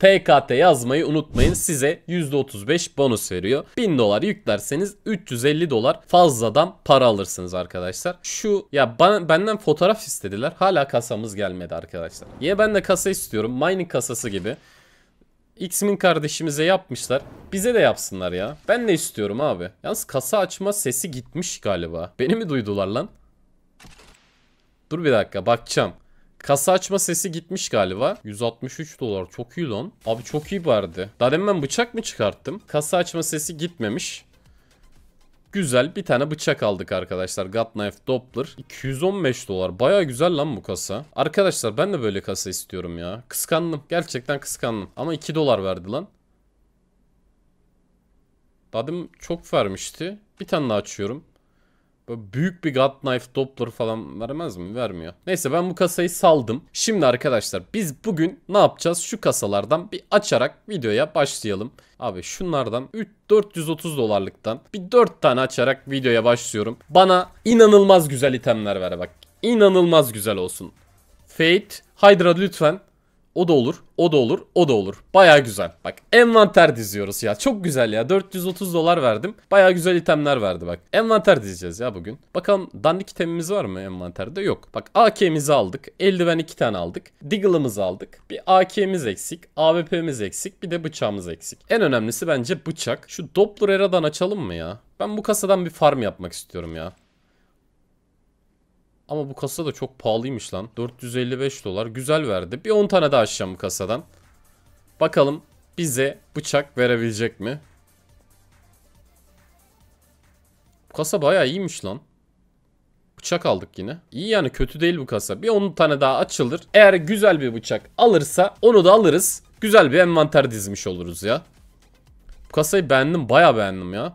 PKT yazmayı unutmayın. Size %35 bonus veriyor. 1000 dolar yüklerseniz 350 dolar fazladan para alırsınız arkadaşlar. Şu ya ben, benden fotoğraf istediler. Hala kasamız gelmedi arkadaşlar. Niye ben de kasa istiyorum? Mining kasası gibi. Xmin kardeşimize yapmışlar. Bize de yapsınlar ya. Ben de istiyorum abi. Yalnız kasa açma sesi gitmiş galiba. Beni mi duydular lan? Dur bir dakika bakacağım. Kasa açma sesi gitmiş galiba. 163 dolar çok iyi lan. Abi çok iyi vardı. Daha demin ben bıçak mı çıkarttım? Kasa açma sesi gitmemiş. Güzel bir tane bıçak aldık arkadaşlar. God Doppler. 215 dolar. Baya güzel lan bu kasa. Arkadaşlar ben de böyle kasa istiyorum ya. Kıskandım. Gerçekten kıskandım. Ama 2 dolar verdi lan. Dadım çok vermişti. Bir tane daha açıyorum. Böyle büyük bir God Knife Doppler falan vermez mi? Vermiyor. Neyse ben bu kasayı saldım. Şimdi arkadaşlar biz bugün ne yapacağız? Şu kasalardan bir açarak videoya başlayalım. Abi şunlardan 3 430 dolarlıktan bir 4 tane açarak videoya başlıyorum. Bana inanılmaz güzel itemler ver bak. İnanılmaz güzel olsun. Fate, Hydra lütfen. O da olur. O da olur. O da olur. Baya güzel. Bak envanter diziyoruz ya. Çok güzel ya. 430 dolar verdim. Baya güzel itemler verdi bak. Envanter dizeceğiz ya bugün. Bakalım dandik itemimiz var mı envanterde? Yok. Bak AK'mizi aldık. Eldiven 2 tane aldık. Diggle'ımızı aldık. Bir AK'miz eksik. AWP'miz eksik. Bir de bıçağımız eksik. En önemlisi bence bıçak. Şu Doppler Era'dan açalım mı ya? Ben bu kasadan bir farm yapmak istiyorum ya. Ama bu kasa da çok pahalıymış lan. 455 dolar. Güzel verdi. Bir 10 tane daha açacağım bu kasadan. Bakalım bize bıçak verebilecek mi? Bu kasa bayağı iyiymiş lan. Bıçak aldık yine. İyi yani kötü değil bu kasa. Bir 10 tane daha açılır. Eğer güzel bir bıçak alırsa onu da alırız. Güzel bir envanter dizmiş oluruz ya. Bu kasayı beğendim. Bayağı beğendim ya.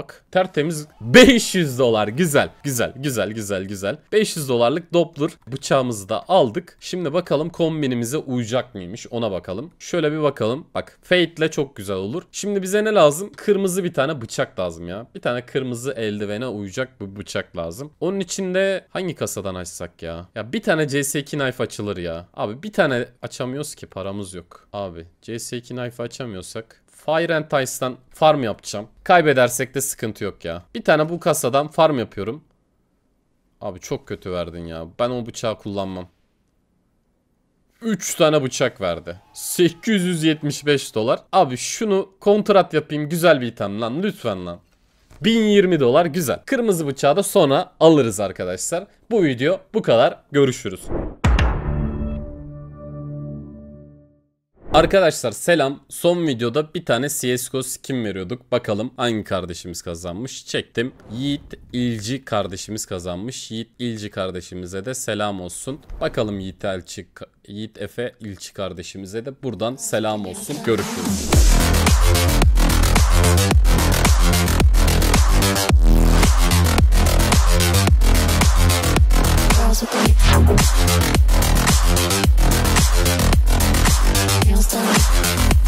Bak tertemiz 500 dolar güzel güzel güzel güzel güzel 500 dolarlık Doppler bıçağımızı da aldık. Şimdi bakalım kombinimize uyacak mıymış ona bakalım. Şöyle bir bakalım bak Fate ile çok güzel olur. Şimdi bize ne lazım? Kırmızı bir tane bıçak lazım ya. Bir tane kırmızı eldivene uyacak bu bıçak lazım. Onun için de hangi kasadan açsak ya? Ya bir tane CS2 knife açılır ya. Abi bir tane açamıyoruz ki paramız yok. Abi CS2 knife açamıyorsak Fire and Tice'dan farm yapacağım. Kaybedersek de sıkıntı yok ya. Bir tane bu kasadan farm yapıyorum. Abi çok kötü verdin ya. Ben o bıçağı kullanmam. 3 tane bıçak verdi. 875 dolar. Abi şunu kontrat yapayım güzel bir item lan lütfen lan. 1020 dolar güzel. Kırmızı bıçağı da sonra alırız arkadaşlar. Bu video bu kadar. Görüşürüz. Arkadaşlar selam. Son videoda bir tane CSGO skin veriyorduk. Bakalım hangi kardeşimiz kazanmış. Çektim. Yiğit İlci kardeşimiz kazanmış. Yiğit İlci kardeşimize de selam olsun. Bakalım Yiğit, Elçi, Yiğit Efe İlci kardeşimize de buradan selam olsun. Görüşürüz. Feels not stop.